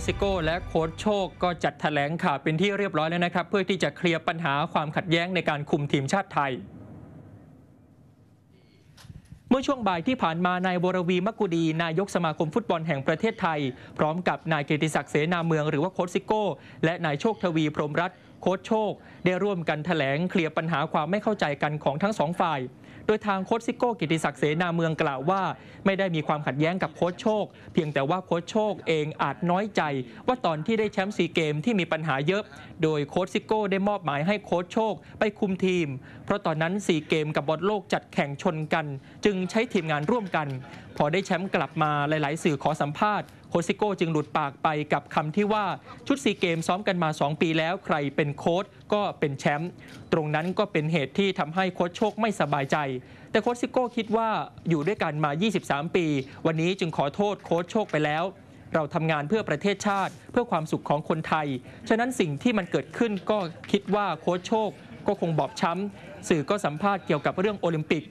คซิโก้และโค้ชโชคก็จัดแถลงข่าวเป็นที่เรียบร้อยแล้วนะครับ เพื่อที่จะเคลียร์ปัญหาความขัดแย้งในการคุมทีมชาติไทย เมื่อช่วงบ่ายที่ผ่านมานายวรวี มกุดี นายกสมาคมฟุตบอลแห่งประเทศไทย พร้อมกับนายเกติศักดิ์เสนาเมืองหรือว่าโคซิโก้ และนายโชคทวีพรมรัตนโค้ชโชคได้ร่วมกันถแถลงเคลียร์ปัญหาความไม่เข้าใจกันของทั้งสองฝ่าย โดยทางโค้ชซิโก้กิติศักดิ์เสนาเมืองกล่าวว่า ไม่ได้มีความขัดแย้งกับโค้ชโชค เพียงแต่ว่าโค้ชโชคเองอาจน้อยใจ ว่าตอนที่ได้แชมป์ซีเกมที่มีปัญหาเยอะ โดยโค้ชซิโก้ได้มอบหมายให้โค้ชโชค ไปคุมทีม เพราะตอนนั้นซีเกมกับบอลโลกจัดแข่งชนกัน จึงใช้ทีมงานร่วมกัน พอได้แชมป์กลับมาหลาย ๆสื่อขอสัมภาษณ์โคซิโก้จึงหลุดปากไปกับคำที่ว่าชุดซีเกมซ้อมกันมา 2 ปีแล้วใครเป็นโค้ชก็เป็นแชมป์ตรงนั้นก็เป็นเหตุที่ทำให้โค้ชโชคไม่สบายใจ แต่โคซิโก้คิดว่าอยู่ด้วยกันมา 23 ปี วันนี้จึงขอโทษโค้ชโชคไปแล้ว เราทำงานเพื่อประเทศชาติเพื่อความสุขของคนไทย ฉะนั้นสิ่งที่มันเกิดขึ้นก็คิดว่าโค้ชโชค ก็คงบอบช้ำสื่อก็สัมภาษณ์เกี่ยวกับเรื่องโอลิมปิก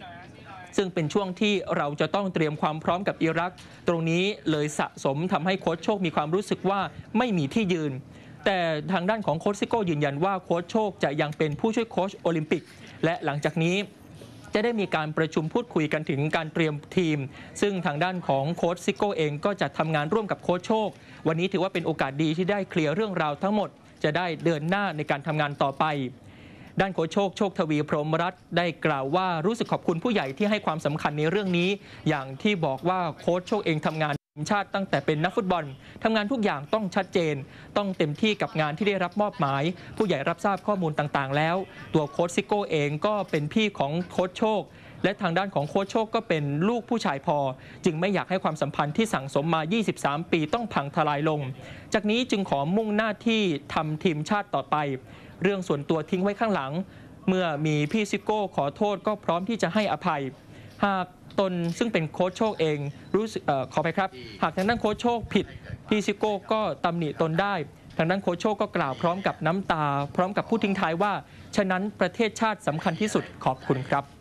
ซึ่งเป็นช่วงที่เราจะต้องเตรียมความพร้อมกับอิรักตรงนี้เลยสะสมทำให้โค้ชโชคมีความรู้สึกว่าไม่มีที่ยืน แต่ทางด้านของโค้ชซิโก้ยืนยันว่าโค้ชโชค จะยังเป็นผู้ช่วยโค้ชโอลิมปิก และหลังจากนี้ จะได้มีการประชุมพูดคุยกันถึงการเตรียมทีม ซึ่งทางด้านของโค้ชซิโก้เองก็จะทำงานร่วมกับโค้ชโชค วันนี้ถือว่าเป็นโอกาสดีที่ได้เคลียร์เรื่องราวทั้งหมดจะได้เดินหน้าในการทำงานต่อไปด้านโคโชคโชคทวีพรมรัตได้กล่าวว่ารู้สึกขอบคุณผู้ใหญ่ที่ให้ความสำคัญในเรื่องนี้ อย่างที่บอกว่าโค้ชโชคเองทำงานทีมชาติตั้งแต่เป็นนักฟุตบอลทำงานทุกอย่างต้องชัดเจน ต้องเต็มที่กับงานที่ได้รับมอบหมาย ผู้ใหญ่รับทราบข้อมูลต่างๆ แล้ว ตัวโค้ชซิโก้เองก็เป็นพี่ของโค้ชโชคและทางด้านของโค้ชโชคก็เป็นลูกผู้ชายพอ จึงไม่อยากให้ความสัมพันธ์ที่สั่งสมมา 23 ปีต้องพังทลายลง จากนี้จึงขอมุ่งหน้าที่ทำทีมชาติต่อไป เรื่องส่วนตัวทิ้งไว้ข้างหลัง เมื่อมีพี่ซิโก้ขอโทษก็พร้อมที่จะให้อภัย หากตนซึ่งเป็นโค้ชโชคเองรู้สึกขอไปครับ หากทางด้านโค้ชโชคผิด พี่ซิโก้ก็ตำหนิตนได้ทางด้านโค้ชโชคก็กล่าวพร้อมกับน้ำตา พร้อมกับพูดทิ้งท้ายว่า ฉะนั้นประเทศชาติสำคัญที่สุดขอบคุณครับ